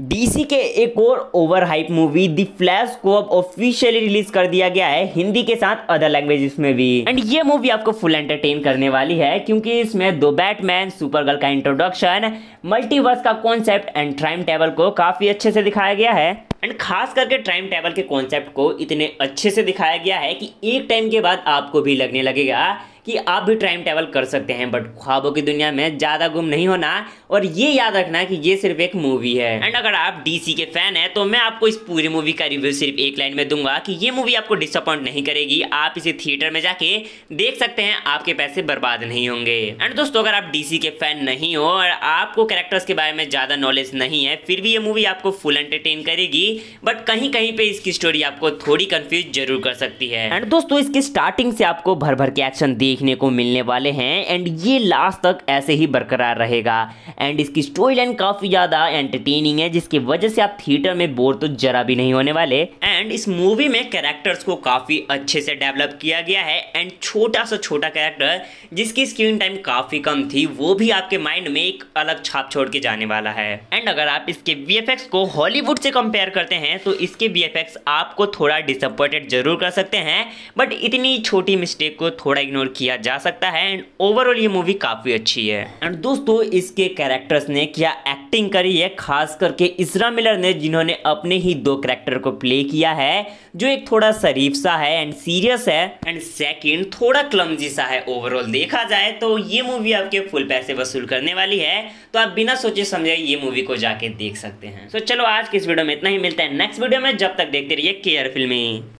DC के एक और over hype movie the Flash को अब ऑफिशियली रिलीज कर दिया गया है हिंदी के साथ अदर लैंग्वेजेस में भी एंड ये मूवी आपको फुल एंटरटेन करने वाली है क्योंकि इसमें दो बैटमैन सुपर गर्ल का इंट्रोडक्शन मल्टीवर्स का कॉन्सेप्ट एंड टाइम टेबल को काफी अच्छे से दिखाया गया है एंड खास करके टाइम टेबल के कॉन्सेप्ट को इतने अच्छे से दिखाया गया है कि एक टाइम के बाद आपको भी लगने लगेगा कि आप भी टाइम ट्रैवल कर सकते हैं बट ख्वाबों की दुनिया में ज़्यादा गुम नहीं होना और ये याद रखना कि ये सिर्फ एक मूवी है एंड अगर आप डीसी के फैन हैं तो मैं आपको इस पूरी मूवी का रिव्यू सिर्फ एक लाइन में दूंगा कि ये मूवी आपको डिसअपॉइंट नहीं करेगी आप इसे थिएटर में जाके देख सकते हैं आपके पैसे बर्बाद नहीं होंगे एंड दोस्तों अगर आप डीसी के फैन नहीं हो और आपको कैरेक्टर्स के बारे में ज़्यादा नॉलेज नहीं है फिर भी ये मूवी आपको फुल एंटरटेन करेगी बट कहीं कहीं पे इसकी स्टोरी आपको थोड़ी कंफ्यूज जरूर कर सकती है एंड दोस्तों इसकी स्टार्टिंग से आपको भर भर के एक्शन देख देखने को मिलने वाले हैं एंड ये लास्ट तक ऐसे ही बरकरार रहेगा एंड इसकी स्टोरी लाइन काफ़ी ज़्यादा एंटरटेनिंग है जिसकी वजह से आप थिएटर में बोर तो जरा भी नहीं होने वाले एंड इस मूवी में कैरेक्टर्स को काफ़ी अच्छे से डेवलप किया गया है एंड छोटा सा छोटा कैरेक्टर जिसकी स्क्रीन टाइम काफ़ी कम थी वो भी आपके माइंड में एक अलग छाप छोड़ के जाने वाला है एंड अगर आप इसके वी को हॉलीवुड से कंपेयर करते हैं तो इसके वी आपको थोड़ा डिसअपॉइंटेड जरूर कर सकते हैं बट इतनी छोटी मिस्टेक को थोड़ा इग्नोर किया किया जा सकता है एंड ओवरऑल ये मूवी काफ़ी अच्छी है एंड दोस्तों इसके कैरेक्टर्स ने क्या एक्टिंग करी है खास करके इसरा मिलर ने जिन्होंने अपने ही दो कैरेक्टर को प्ले किया है जो एक थोड़ा शरीफ सा है एंड सीरियस है एंड सेकेंड थोड़ा क्लमजी सा है ओवरऑल देखा जाए तो ये मूवी आपके फुल पैसे वसूल करने वाली है तो आप बिना सोचे समझे ये मूवी को जाके देख सकते हैं तो so, चलो आज के इस वीडियो में इतना ही मिलता है नेक्स्ट वीडियो में जब तक देखते रहिए केयर फिल्मी